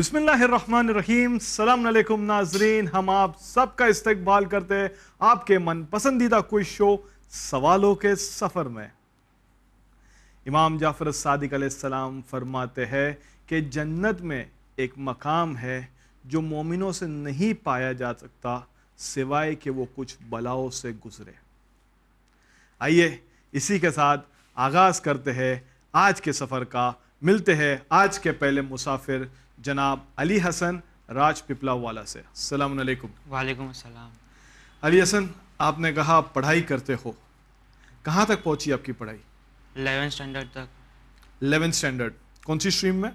बिस्मिल्लाम सलामकुम नाजरीन हम आप सबका इस्तकबाल करते हैं आपके मन पसंदीदा कोई शो सवालों के सफ़र में इमाम जाफ़र सदक सलाम फरमाते हैं कि जन्नत में एक मकाम है जो मोमिनों से नहीं पाया जा सकता सिवाय कि वो कुछ बलाओं से गुज़रे आइए इसी के साथ आगाज़ करते हैं आज के सफ़र का मिलते हैं आज के पहले मुसाफिर जनाब अली हसन राज पिपला वाला से सलाम वालेकुम अली हसन आपने कहा आप पढ़ाई करते हो कहाँ तक पहुँची आपकी पढ़ाई एलेवन स्टैंडर्ड तक एलेवन स्टैंडर्ड कौन सी स्ट्रीम में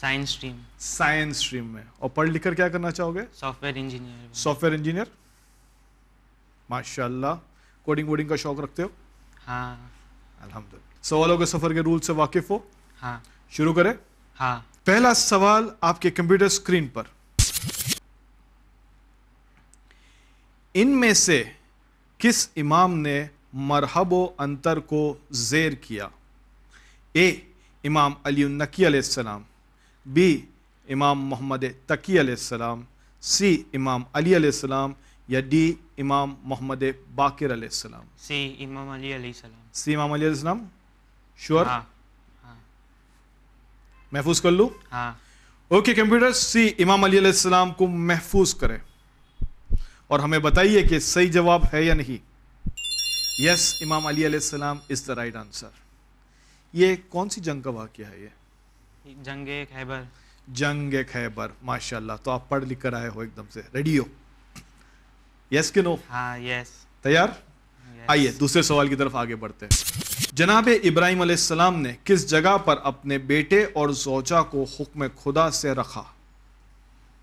साइंस स्ट्रीम साइंस स्ट्रीम में और पढ़ लिख कर क्या करना चाहोगे सॉफ्टवेयर इंजीनियर सॉफ्टवेयर इंजीनियर माशाल्लाह कोडिंग वोडिंग का शौक रखते हो हाँ अल्हम्दुलिल्लाह सवालों के सफ़र के रूल से वाकिफ़ हो हाँ शुरू करें हाँ पहला सवाल आपके कंप्यूटर स्क्रीन पर इनमें से किस इमाम ने मरहब अंतर को जेर किया ए इमाम अली नकी सलाम बी इमाम मोहम्मद तकी सलाम सी इमाम अली सलाम या डी इमाम मोहम्मद बाकर सलाम सी इमाम अली सलाम सी इमाम अली सलाम श्योर हाँ। महफूज कर लू हाँ ओके कंप्यूटर सी इमाम अली सलाम को महफूज करें और हमें बताइए कि सही जवाब है या नहीं यस इमाम अली सलाम इज़ द राइट आंसर ये कौन सी जंग का वाक्य है ये जंग खैबर जंग खैबर माशाल्लाह तो आप पढ़ लिख कर आए हो एकदम से रेडी हो यस के नो हाँ यस तैयार आइए दूसरे सवाल की तरफ आगे बढ़ते हैं जनाब इब्राहिम सलाम ने किस जगह पर अपने बेटे और जोजा को हुक्म खुदा से रखा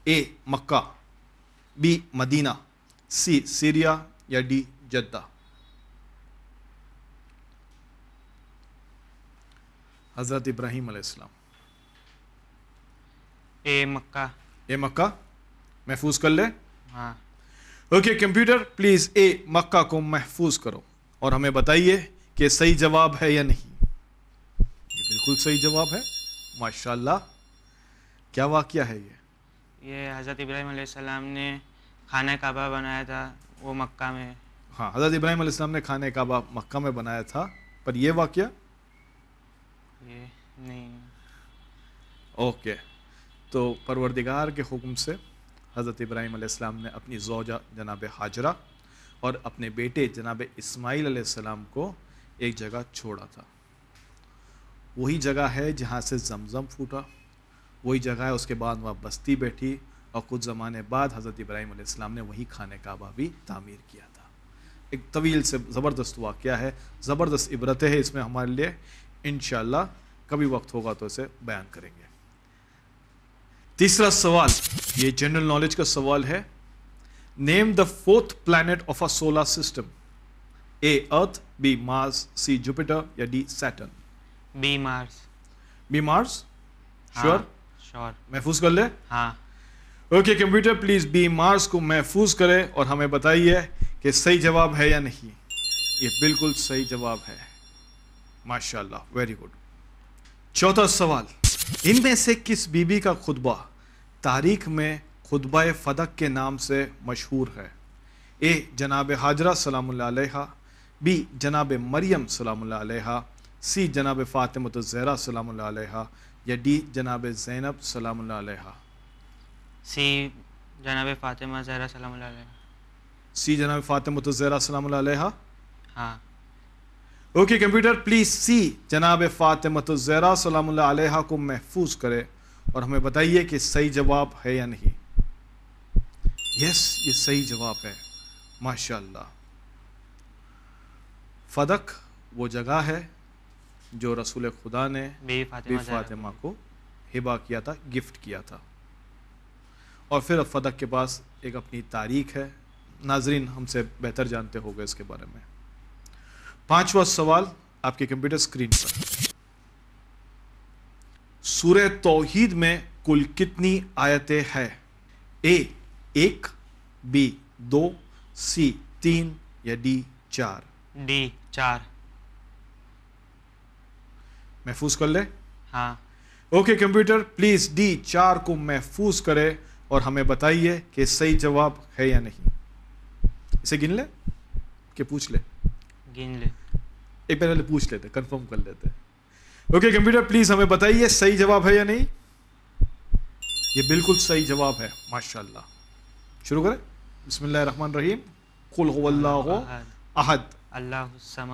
A Mecca B Medina C Syria या डी जद्दा हज़रत इब्राहिम अलैहिस्सलाम ए मक्का ए मक्का महफूज कर ले हाँ okay computer please A Mecca को महफूज करो और हमें बताइए कि सही जवाब है या नहीं ये बिल्कुल सही जवाब है माशाल्लाह क्या वाक़ है ये ये हज़रत इब्राहिम ने खाना काबा बनाया था वो मक्का में हाँ हज़रत इब्राहिम ने खाना काबा मक्का में बनाया था पर ये वाक़ ये नहीं ओके तो परवरदिगार के हुक्म से हज़रत इब्राहिम ने अपनी जोजा जनाब हाजरा और अपने बेटे जनाब इस्माईल को एक जगह छोड़ा था वही जगह है जहाँ से जमज़म फूटा वही जगह है उसके बाद वह बस्ती बैठी और कुछ ज़माने बाद हज़रत इब्राहिम ने वही खान काबा भी तामीर किया था एक तवील से ज़बरदस्त वाक़ है ज़बरदस्त इबरत है इसमें हमारे लिए इन कभी वक्त होगा तो इसे बयान करेंगे तीसरा सवाल ये जनरल नॉलेज का सवाल है name the fourth planet of a solar system A earth B Mars C Jupiter या D Saturn B Mars B Mars sure sure महफूज कर ले हाँ okay computer please B Mars को महफूज करे और हमें बताइए कि सही जवाब है या नहीं ये बिल्कुल सही जवाब है माशाल्लाह वेरी गुड चौथा सवाल इनमें से किस बीबी का खुतबा तारीख में खुतब फ़दक के नाम से मशहूर है ए जनाब हाजरा सलाम बी जनाब मरियम सलाम सी जनाब फ़ातिमत ज़हरा सलाम या डी जनाब ज़ैनब सलाम सी जनाब फ़ातिमा ज़हरा सी जनाब फ़ातिमत ज़हरा सलाम हाँ ओके कंप्यूटर प्लीज़ सी जनाब फ़ातिमत ज़हरा सलाम को महफूज करें और हमें बताइए कि सही जवाब है या नहीं यस ये सही जवाब है माशाल्लाह फदक वो जगह है जो रसूल खुदा ने फातिमा, को हिबा किया था गिफ्ट किया था और फिर फदक के पास एक अपनी तारीख है नाजरीन हमसे बेहतर जानते होगा इसके बारे में पांचवा सवाल आपके कंप्यूटर स्क्रीन पर सूर्य तोहीद में कुल कितनी आयतें हैं ए एक बी दो सी तीन या डी चार डी चार महफूज कर ले हाँ ओके कंप्यूटर प्लीज डी चार को महफूज करे और हमें बताइए कि सही जवाब है या नहीं इसे गिन ले के पूछ ले गिन ले एक पहले पूछ लेते कंफर्म कर लेते ओके कंप्यूटर प्लीज हमें बताइए सही जवाब है या नहीं ये बिल्कुल सही जवाब है माशाल्लाह शुरू करें बिस्मिल्लाह रहमान रहीम कुल अहद अल्लाह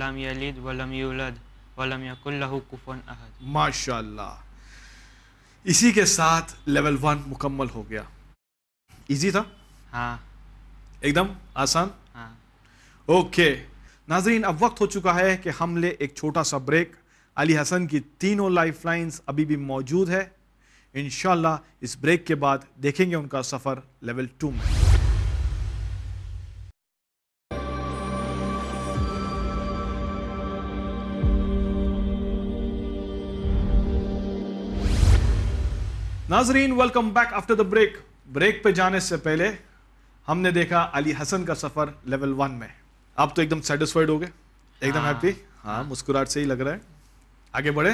लम यलिद व लम यूलद व लम यकुल यकुल्लहु कुफुवन अहद माशाल्लाह इसी के साथ लेवल वन मुकम्मल हो गया इजी था हाँ एकदम आसान हाँ ओके नाजरीन अब वक्त हो चुका है कि हम ले एक छोटा सा ब्रेक अली हसन की तीनों लाइफ लाइन्स अभी भी मौजूद है इन इस ब्रेक के बाद देखेंगे उनका सफ़र लेवल टू में नाजरीन welcome back after the break break पे जाने से पहले हमने देखा अली हसन का सफ़र लेवल वन में आप तो एकदम सेटिस्फाइड हो गए एकदम हैप्पी हाँ, हाँ मुस्कुराहट से ही लग रहा है आगे बढ़े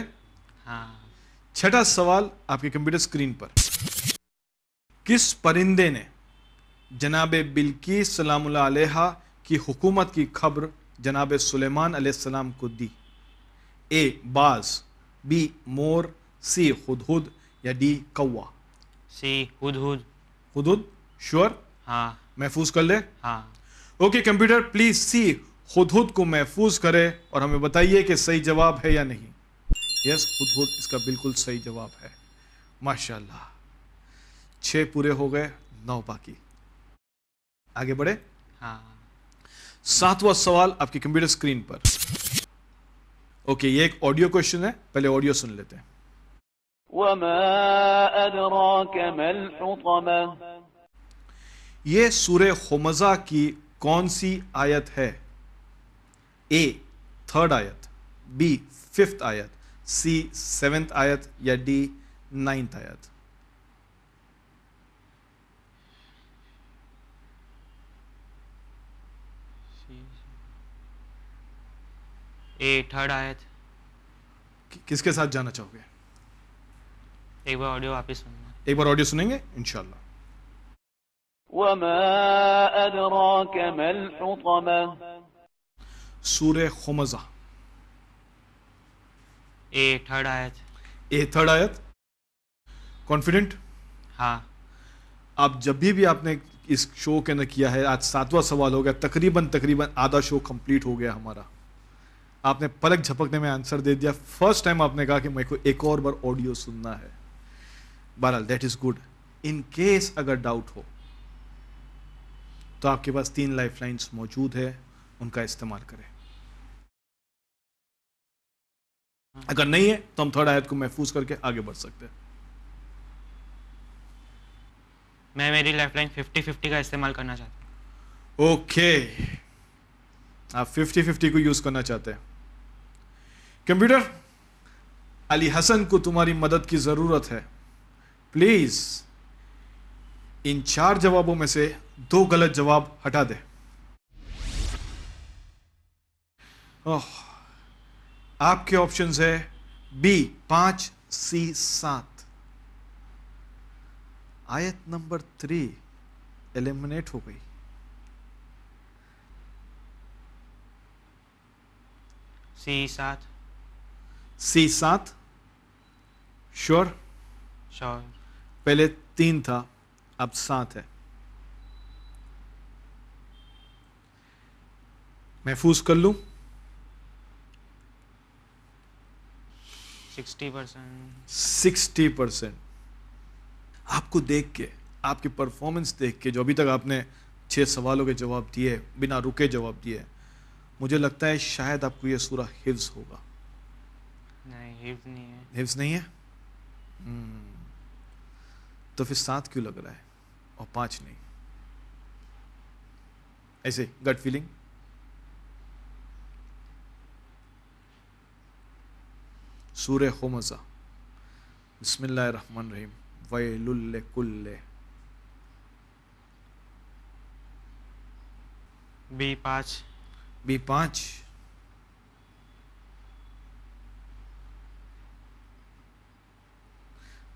हाँ छठा सवाल आपके कंप्यूटर स्क्रीन पर किस परिंदे ने जनाब बिल्की सलामहा की हुकूमत की खबर जनाब सुलेमान सलाम को दी ए बाज बी मोर सी खुदहुद या डी कौवा सी हुदहुद हुदहुद श्योर हाँ महफूज कर ले हाँ ओके कंप्यूटर प्लीज सी खुदहुद को महफूज करे और हमें बताइए कि सही जवाब है या नहीं यस खुद खुद इसका बिल्कुल सही जवाब है माशाल्लाह छः पूरे हो गए नौ बाकी आगे बढ़े हाँ सातवां सवाल आपकी कंप्यूटर स्क्रीन पर ओके ये एक ऑडियो क्वेश्चन है पहले ऑडियो सुन लेते हैं ये सूर्य होमजा की कौन सी आयत है ए थर्ड आयत बी फिफ्थ आयत सी सेवेंथ आयत या डी नाइन्थ आयत ए थर्ड आयत कि, किसके साथ जाना चाहोगे एक बार ऑडियो आप ही सुनना एक बार ऑडियो सुनेंगे इनशाला सूर्य खुमजा ए थर्ड आयत ए थर्ड आयत कॉन्फिडेंट हाँ आप जब भी भी आपने इस शो के अंदर किया है आज सातवां सवाल हो गया तकरीबन तकरीबन आधा शो कंप्लीट हो गया हमारा आपने पलक झपकने में आंसर दे दिया फर्स्ट टाइम आपने कहा कि मेरे को एक और बार ऑडियो सुनना है बहरहाल that is good in case अगर डाउट हो तो आपके पास तीन लाइफलाइंस मौजूद है उनका इस्तेमाल करें अगर नहीं है तो हम थर्ड आयत को महफूज करके आगे बढ़ सकते हैं मैं मेरी लाइफलाइन 50-50 का इस्तेमाल करना चाहता हूँ ओके आप 50-50 को यूज़ करना चाहते हैं कंप्यूटर अली हसन को तुम्हारी मदद की ज़रूरत है प्लीज़ इन चार जवाबों में से दो गलत जवाब हटा दे ओह आपके ऑप्शंस है बी पांच सी सात आयत नंबर थ्री एलिमिनेट हो गई सी सात सी सात श्योर श्योर पहले तीन था अब सात है महफूज कर लूं सिक्सटी परसेंट आपको देख के आपकी परफॉर्मेंस देख के जो अभी तक आपने छह सवालों के जवाब दिए बिना रुके जवाब दिए मुझे लगता है शायद आपको ये सूरा हिफ्स होगा नहीं हिफ्स नहीं है नहीं है हम्म। तो फिर सात क्यों लग रहा है और पांच नहीं ऐसे गट फीलिंग सूर हमज़ा बसमीम कुल्ले बी पाँच बी पाँच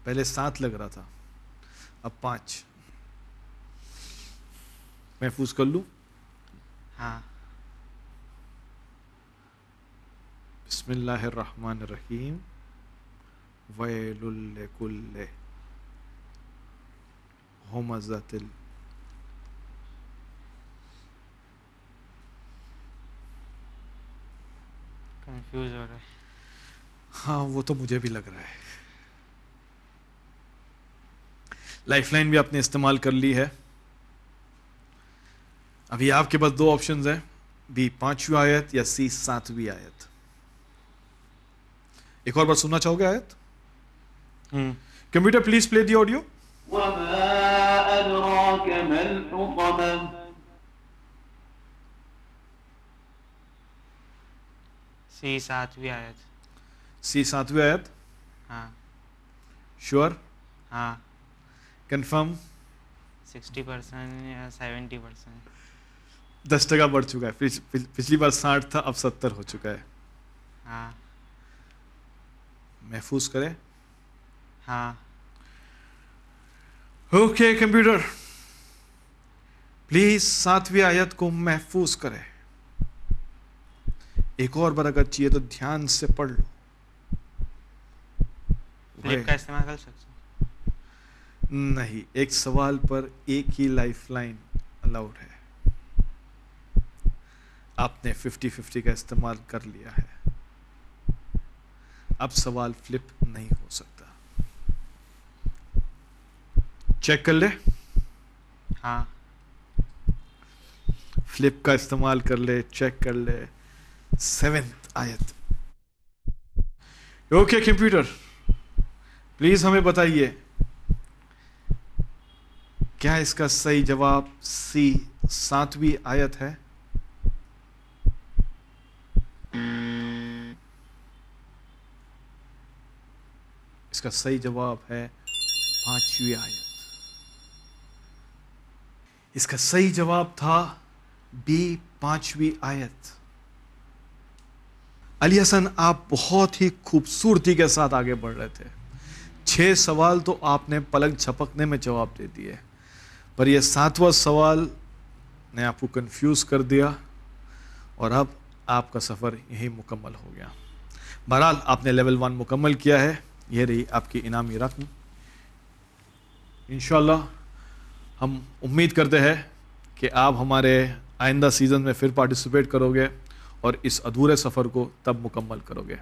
पहले सात लग रहा था अब पाँच महफूज कर लूँ हाँ बसमीम वैलकुल्ल कंफ्यूज हो रहा है हाँ वो तो मुझे भी लग रहा है लाइफलाइन भी आपने इस्तेमाल कर ली है अभी आपके पास दो ऑप्शंस हैं बी पांचवी आयत या सी सातवीं आयत एक और बार सुनना चाहोगे आयत computer please play the audio C सातवी आयत सी सातवी आयत हाँ श्योर हाँ कंफर्म सिक्सटी परसेंट या सेवेंटी परसेंट दस टका बढ़ चुका है पिछली बार साठ था अब सत्तर हो चुका है हाँ महफूज करें हाँ ओके कंप्यूटर प्लीज सातवीं आयत को महफूज करें एक और बार अगर चाहिए तो ध्यान से पढ़ लो का इस्तेमाल कर सकते नहीं एक सवाल पर एक ही लाइफलाइन अलाउड है आपने फिफ्टी फिफ्टी का इस्तेमाल कर लिया है अब सवाल फ्लिप नहीं हो सकता चेक कर ले हाँ फ्लिप का इस्तेमाल कर ले चेक कर ले सेवेंथ आयत ओके कंप्यूटर प्लीज हमें बताइए क्या इसका सही जवाब सी सातवीं आयत है इसका सही जवाब है पांचवी आयत इसका सही जवाब था बी पांचवी आयत अली हसन आप बहुत ही खूबसूरती के साथ आगे बढ़ रहे थे छह सवाल तो आपने पलक झपकने में जवाब दे दिए पर यह सातवां सवाल ने आपको कंफ्यूज कर दिया और अब आपका सफ़र यही मुकम्मल हो गया बहरहाल आपने लेवल वन मुकम्मल किया है ये रही आपकी इनामी रकम इनशा हम उम्मीद करते हैं कि आप हमारे आइंदा सीज़न में फिर पार्टिसिपेट करोगे और इस अधूरे सफ़र को तब मुकम्मल करोगे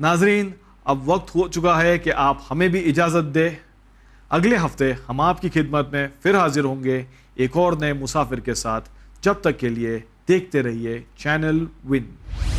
नाजरीन अब वक्त हो चुका है कि आप हमें भी इजाज़त दें अगले हफ्ते हम आपकी खिदमत में फिर हाजिर होंगे एक और नए मुसाफिर के साथ जब तक के लिए देखते रहिए चैनल विन